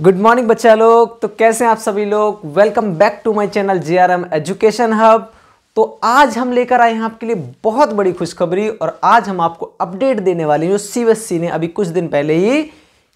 good morning बच्चा लोग तो कैसे हैं आप सभी लोग welcome back to my channel J R M education hub तो आज हम लेकर आए हैं आपके लिए बहुत बड़ी खुशखबरी और आज हम आपको अपडेट देने वाले हैं जो सीबीएसई e ने अभी कुछ दिन पहले ही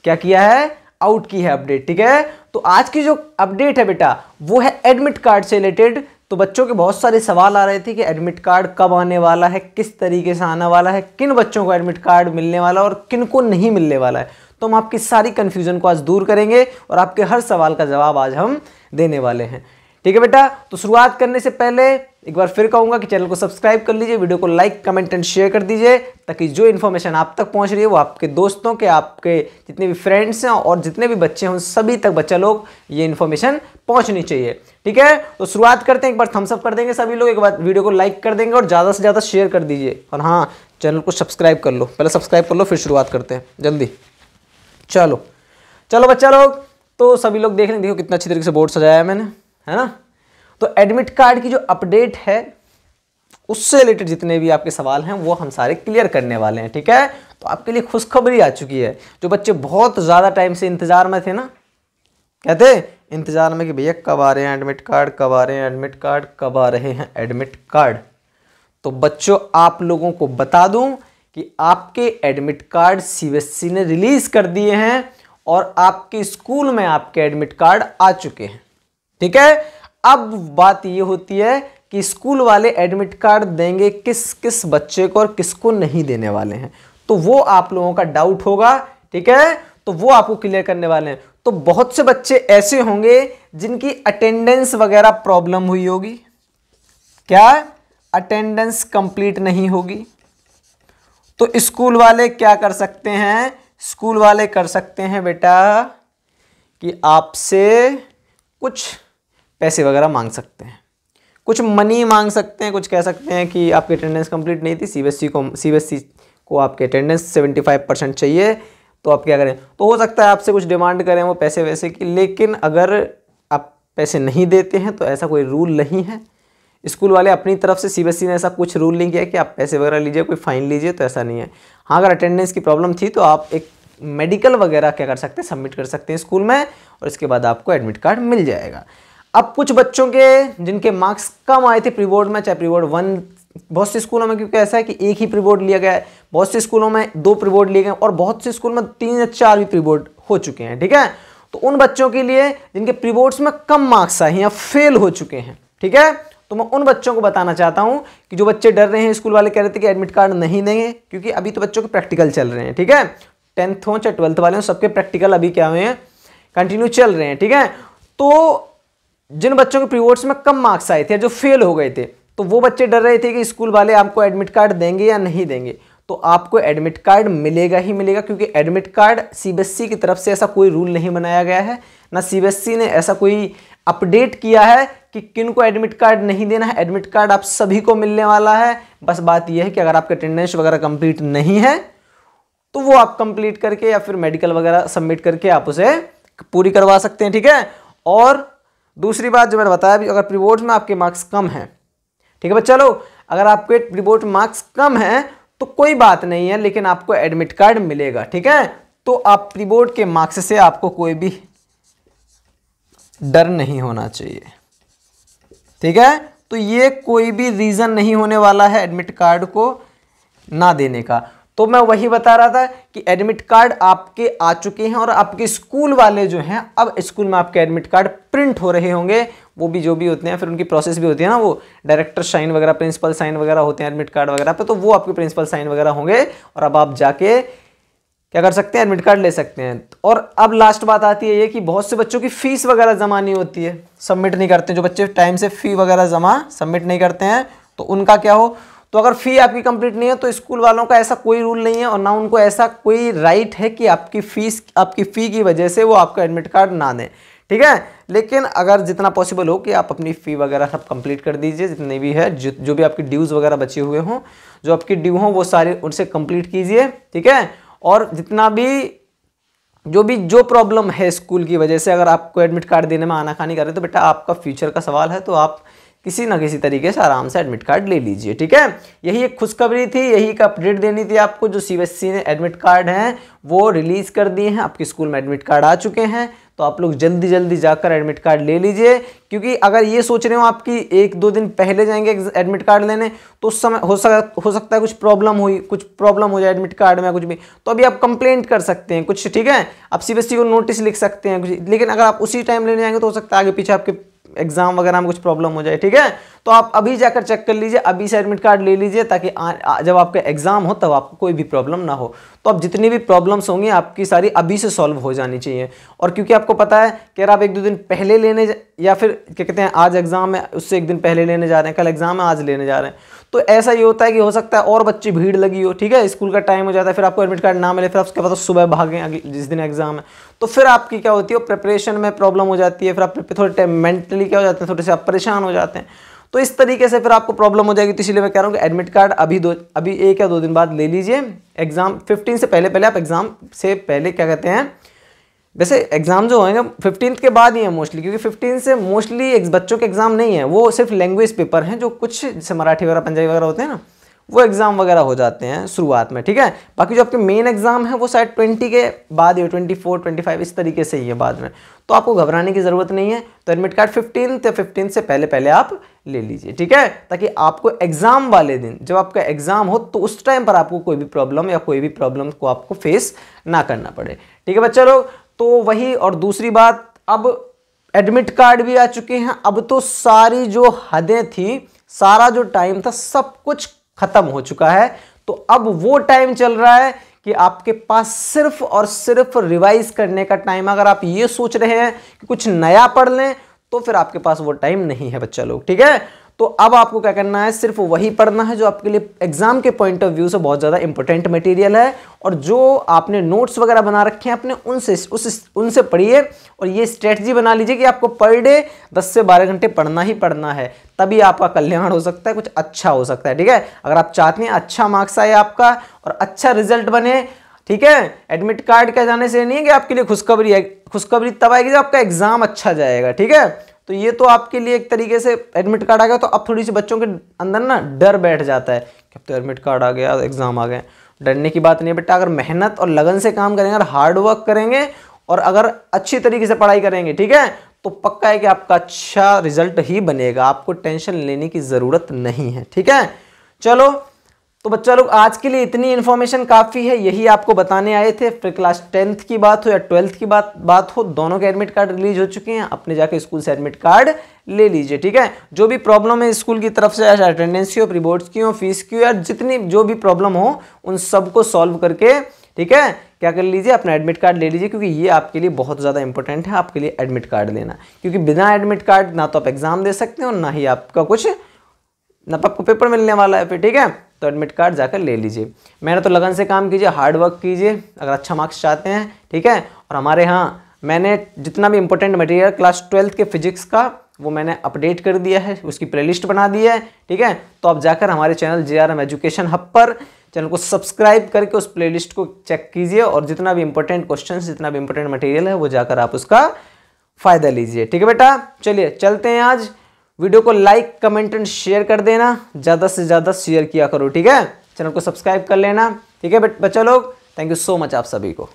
क्या किया है आउट की है अपडेट ठीक है तो आज की जो अपडेट है बेटा वो है एडमिट कार्ड से रिलेटेड तो बच्चों के बहुत सारे सवाल आ रहे थे कि एडमिट कार्ड कब आने वाला है किस तरीके से आने वाला है किन बच्चों को एडमिट कार्ड मिलने वाला और किन को नहीं मिलने वाला है तो हम आपकी सारी कन्फ्यूज़न को आज दूर करेंगे और आपके हर सवाल का जवाब आज हम देने वाले हैं ठीक है बेटा तो शुरुआत करने से पहले एक बार फिर कहूंगा कि चैनल को सब्सक्राइब कर लीजिए वीडियो को लाइक कमेंट एंड शेयर कर दीजिए ताकि जो इन्फॉर्मेशन आप तक पहुंच रही है वो आपके दोस्तों के आपके जितने भी फ्रेंड्स हैं और जितने भी बच्चे हैं उन सभी तक बच्चा लोग ये इन्फॉर्मेशन पहुंचनी चाहिए ठीक है तो शुरुआत करते हैं एक बार थम्सअप कर देंगे सभी लोग एक बार वीडियो को लाइक कर देंगे और ज़्यादा से ज़्यादा शेयर कर दीजिए और हाँ चैनल को सब्सक्राइब कर लो पहले सब्सक्राइब कर लो फिर शुरुआत करते हैं जल्दी चलो चलो बच्चा लोग तो सभी लोग देख लें देखो कितना अच्छी तरीके से बोर्ड सजाया है मैंने है ना तो एडमिट कार्ड की जो अपडेट है उससे रिलेटेड जितने भी आपके सवाल हैं वो हम सारे क्लियर करने वाले हैं ठीक है तो आपके लिए खुशखबरी आ चुकी है जो बच्चे बहुत ज़्यादा टाइम से इंतज़ार में थे ना कहते इंतज़ार में कि भैया कब आ रहे हैं एडमिट कार्ड कब आ रहे हैं एडमिट कार्ड कब आ रहे हैं एडमिट कार्ड तो बच्चों आप लोगों को बता दूं कि आपके एडमिट कार्ड सी ने रिलीज़ कर दिए हैं और आपके स्कूल में आपके एडमिट कार्ड आ चुके हैं ठीक है अब बात ये होती है कि स्कूल वाले एडमिट कार्ड देंगे किस किस बच्चे को और किसको नहीं देने वाले हैं तो वो आप लोगों का डाउट होगा ठीक है तो वो आपको क्लियर करने वाले हैं तो बहुत से बच्चे ऐसे होंगे जिनकी अटेंडेंस वगैरह प्रॉब्लम हुई होगी क्या अटेंडेंस कंप्लीट नहीं होगी तो स्कूल वाले क्या कर सकते हैं स्कूल वाले कर सकते हैं बेटा कि आपसे कुछ पैसे वगैरह मांग सकते हैं कुछ मनी मांग सकते हैं कुछ कह सकते हैं कि आपकी अटेंडेंस कंप्लीट नहीं थी सीबीएसई को सीबीएसई को आपके अटेंडेंस 75 परसेंट चाहिए तो आप क्या करें तो हो सकता है आपसे कुछ डिमांड करें वो पैसे वैसे की लेकिन अगर आप पैसे नहीं देते हैं तो ऐसा कोई रूल नहीं है स्कूल वाले अपनी तरफ से सी e ने ऐसा कुछ रूल नहीं किया कि आप पैसे वगैरह लीजिए कोई फाइन लीजिए तो ऐसा नहीं है हाँ अगर अटेंडेंस की प्रॉब्लम थी तो आप एक मेडिकल वगैरह क्या कर सकते हैं सबमिट कर सकते हैं स्कूल में और इसके बाद आपको एडमिट कार्ड मिल जाएगा अब कुछ बच्चों के जिनके मार्क्स कम आए थे प्री बोर्ड में चाहे प्री बोर्ड वन बहुत से स्कूलों में क्योंकि ऐसा है कि एक ही प्री बोर्ड लिया गया है बहुत से स्कूलों में दो प्री बोर्ड लिए गए और बहुत से स्कूल में तीन या चार भी प्री बोर्ड हो चुके हैं ठीक है तो उन बच्चों के लिए जिनके प्री बोर्ड्स में कम मार्क्स आए हैं या फेल हो चुके हैं ठीक है तो मैं उन बच्चों को बताना चाहता हूँ कि जो बच्चे डर रहे हैं स्कूल वाले कह रहे थे कि एडमिट कार्ड नहीं देंगे क्योंकि अभी तो बच्चों के प्रैक्टिकल चल रहे हैं ठीक है टेंथ हो चाहे ट्वेल्थ वाले हों सबके प्रैक्टिकल अभी क्या हुए हैं कंटिन्यू चल रहे हैं ठीक है तो जिन बच्चों के प्रीवोर्ड्स में कम मार्क्स आए थे जो फेल हो गए थे तो वो बच्चे डर रहे थे कि स्कूल वाले आपको एडमिट कार्ड देंगे या नहीं देंगे तो आपको एडमिट कार्ड मिलेगा ही मिलेगा क्योंकि एडमिट कार्ड सीबीएसई की तरफ से ऐसा कोई रूल नहीं बनाया गया है ना सीबीएसई e ने ऐसा कोई अपडेट किया है कि किन को एडमिट कार्ड नहीं देना है एडमिट कार्ड आप सभी को मिलने वाला है बस बात यह है कि अगर आपके अटेंडेंस वगैरह कंप्लीट नहीं है तो वो आप कंप्लीट करके या फिर मेडिकल वगैरह सबमिट करके आप उसे पूरी करवा सकते हैं ठीक है और दूसरी बात जो मैंने बताया अगर प्रीबोर्ड में आपके मार्क्स कम हैं ठीक है चलो अगर आपके प्रीबोर्ड मार्क्स कम हैं तो कोई बात नहीं है लेकिन आपको एडमिट कार्ड मिलेगा ठीक है तो आप प्रीबोर्ड के मार्क्स से आपको कोई भी डर नहीं होना चाहिए ठीक है तो ये कोई भी रीज़न नहीं होने वाला है एडमिट कार्ड को ना देने का तो मैं वही बता रहा था कि एडमिट कार्ड आपके आ चुके हैं और आपके स्कूल वाले जो हैं अब स्कूल में आपके एडमिट कार्ड प्रिंट हो रहे होंगे वो भी जो भी होते हैं फिर उनकी प्रोसेस भी होती है ना वो डायरेक्टर साइन वगैरह प्रिंसिपल साइन वगैरह होते हैं एडमिट कार्ड वगैरह पे तो वो आपके प्रिंसिपल साइन वगैरह होंगे और अब आप जाके क्या कर सकते हैं एडमिट कार्ड ले सकते हैं और अब लास्ट बात आती है ये कि बहुत से बच्चों की फ़ीस वगैरह जमा नहीं होती है सबमिट नहीं करते जो बच्चे टाइम से फ़ी वगैरह जमा सबमिट नहीं करते हैं तो उनका क्या हो तो अगर फ़ी आपकी कंप्लीट नहीं है तो स्कूल वालों का ऐसा कोई रूल नहीं है और ना उनको ऐसा कोई राइट है कि आपकी फ़ीस आपकी फ़ी की वजह से वो आपका एडमिट कार्ड ना दें ठीक है लेकिन अगर जितना पॉसिबल हो कि आप अपनी फ़ी वगैरह सब कंप्लीट कर दीजिए जितनी भी है जो भी आपकी ड्यूज़ वगैरह बचे हुए हों जो आपकी ड्यू हों वो सारे उनसे कंप्लीट कीजिए ठीक है और जितना भी जो भी जो प्रॉब्लम है स्कूल की वजह से अगर आपको एडमिट कार्ड देने में आनाकानी कर रहे तो बेटा आपका फ्यूचर का सवाल है तो आप किसी ना किसी तरीके से आराम से एडमिट कार्ड ले लीजिए ठीक है यही एक खुशखबरी थी यही एक अपडेट देनी थी आपको जो सी e ने एडमिट कार्ड हैं वो रिलीज़ कर दिए हैं आपके स्कूल में एडमिट कार्ड आ चुके हैं तो आप लोग जल्दी जल्दी जाकर एडमिट कार्ड ले लीजिए क्योंकि अगर ये सोच रहे हो आपकी एक दो दिन पहले जाएंगे एडमिट कार्ड लेने तो उस समय हो सक हो सकता है कुछ प्रॉब्लम हुई कुछ प्रॉब्लम हो जाए एडमिट कार्ड में कुछ भी तो अभी आप कंप्लेंट कर सकते हैं कुछ ठीक है आप सी e को नोटिस लिख सकते हैं कुछ लेकिन अगर आप उसी टाइम लेने जाएंगे तो हो सकता है आगे पीछे आपके एग्जाम वगैरह में कुछ प्रॉब्लम हो जाए ठीक है तो आप अभी जाकर चेक कर लीजिए अभी से एडमिट कार्ड ले लीजिए ताकि आ, आ, जब आपका एग्जाम हो तब आपको कोई भी प्रॉब्लम ना हो तो अब जितनी भी प्रॉब्लम्स होंगी आपकी सारी अभी से सॉल्व हो जानी चाहिए और क्योंकि आपको पता है कि अगर आप एक दो दिन पहले लेने या फिर क्या कहते हैं आज एग्ज़ाम है उससे एक दिन पहले लेने जा रहे हैं कल एग्ज़ाम है आज लेने जा रहे हैं तो ऐसा ये होता है कि हो सकता है और बच्चे भीड़ लगी हो ठीक है स्कूल का टाइम हो जाता है फिर आपको एडमिट कार्ड ना मिले फिर उसके बाद सुबह भागें जिस दिन एग्ज़ाम है तो फिर आपकी क्या होती है प्रिपरेशन में प्रॉब्लम हो जाती है फिर आप थोड़े मेंटली क्या हो जाते हैं थोड़े से आप परेशान हो जाते हैं तो इस तरीके से फिर आपको प्रॉब्लम हो जाएगी तो इसलिए मैं कह रहा हूँ कि एडमिट कार्ड अभी दो अभी एक या दो दिन बाद ले लीजिए एग्ज़ाम फिफ्टीन से पहले पहले आप एग्ज़ाम से पहले क्या कहते हैं वैसे एग्ज़ाम जो होंगे फिफ्टीन के बाद ही है मोस्टली क्योंकि फिफ्टीन से मोस्टली बच्चों के एग्ज़ाम नहीं है वो सिर्फ लैंग्वेज पेपर हैं जो कुछ जैसे मराठी वगैरह पंजाबी वगैरह होते हैं ना वो एग्ज़ाम वगैरह हो जाते हैं शुरुआत में ठीक है बाकी जो आपके मेन एग्ज़ाम है वो शायद ट्वेंटी के बाद ही ट्वेंटी फोर ट्वेंटी फाइव इस तरीके से ही है बाद में तो आपको घबराने की ज़रूरत नहीं है तो एडमिट कार्ड फिफ्टीन या फिफ्टीन से पहले पहले आप ले लीजिए ठीक है ताकि आपको एग्ज़ाम वाले दिन जब आपका एग्ज़ाम हो तो उस टाइम पर आपको कोई भी प्रॉब्लम या कोई भी प्रॉब्लम को आपको फेस ना करना पड़े ठीक है बच्चा लोग तो वही और दूसरी बात अब एडमिट कार्ड भी आ चुके हैं अब तो सारी जो हदें थी सारा जो टाइम था सब कुछ ख़त्म हो चुका है तो अब वो टाइम चल रहा है कि आपके पास सिर्फ और सिर्फ रिवाइज करने का टाइम अगर आप ये सोच रहे हैं कि कुछ नया पढ़ लें तो फिर आपके पास वो टाइम नहीं है बच्चा लोग ठीक है तो अब आपको क्या करना है सिर्फ वही पढ़ना है जो आपके लिए एग्जाम के पॉइंट ऑफ व्यू से बहुत ज़्यादा इंपॉर्टेंट मटेरियल है और जो आपने नोट्स वगैरह बना रखे हैं अपने उनसे उस उनसे पढ़िए और ये स्ट्रेटजी बना लीजिए कि आपको पर डे दस से बारह घंटे पढ़ना ही पढ़ना है तभी आपका कल्याण हो सकता है कुछ अच्छा हो सकता है ठीक है अगर आप चाहते हैं अच्छा मार्क्स आए आपका और अच्छा रिजल्ट बने ठीक है एडमिट कार्ड के जाने से नहीं है कि आपके लिए खुशखबरी है खुशखबरी तब आएगी जब आपका एग्जाम अच्छा जाएगा ठीक है तो ये तो आपके लिए एक तरीके से एडमिट कार्ड आ गया तो अब थोड़ी सी बच्चों के अंदर ना डर बैठ जाता है कि अब तो एडमिट कार्ड आ गया एग्ज़ाम आ गए डरने की बात नहीं है बेटा अगर मेहनत और लगन से काम करेंगे और हार्ड वर्क करेंगे और अगर अच्छी तरीके से पढ़ाई करेंगे ठीक है तो पक्का है कि आपका अच्छा रिजल्ट ही बनेगा आपको टेंशन लेने की ज़रूरत नहीं है ठीक है चलो तो बच्चा लोग आज के लिए इतनी इन्फॉर्मेशन काफ़ी है यही आपको बताने आए थे फिर क्लास टेंथ की बात हो या ट्वेल्थ की बात बात हो दोनों के एडमिट कार्ड रिलीज हो चुके हैं अपने जाके स्कूल से एडमिट कार्ड ले लीजिए ठीक है जो भी प्रॉब्लम है स्कूल की तरफ से अटेंडेंस की हो रिबोर्ट्स की हो फीस की हो या जितनी जो भी प्रॉब्लम हो उन सबको सॉल्व करके ठीक है क्या कर लीजिए अपना एडमिट कार्ड ले लीजिए क्योंकि ये आपके लिए बहुत ज़्यादा इंपॉर्टेंट है आपके लिए एडमिट कार्ड लेना क्योंकि बिना एडमिट कार्ड ना तो आप एग्ज़ाम दे सकते हो ना ही आपका कुछ ना आपको पेपर मिलने वाला है फिर ठीक है तो एडमिट कार्ड जाकर ले लीजिए मैंने तो लगन से काम कीजिए हार्ड वर्क कीजिए अगर अच्छा मार्क्स चाहते हैं ठीक है और हमारे यहाँ मैंने जितना भी इंपॉर्टेंट मटेरियल क्लास ट्वेल्थ के फिजिक्स का वो मैंने अपडेट कर दिया है उसकी प्लेलिस्ट बना दी है ठीक है तो आप जाकर हमारे channel J R M education hub पर चैनल को सब्सक्राइब करके उस प्लेलिस्ट को चेक कीजिए और जितना भी इंपॉर्टेंट क्वेश्चन जितना भी इंपॉर्टेंट मटेरियल है वो जाकर आप उसका फ़ायदा लीजिए ठीक है बेटा चलिए चलते हैं आज वीडियो को लाइक कमेंट एंड शेयर कर देना ज़्यादा से ज़्यादा शेयर किया करो ठीक है चैनल को सब्सक्राइब कर लेना ठीक है बट बच्चों लोग थैंक यू सो मच आप सभी को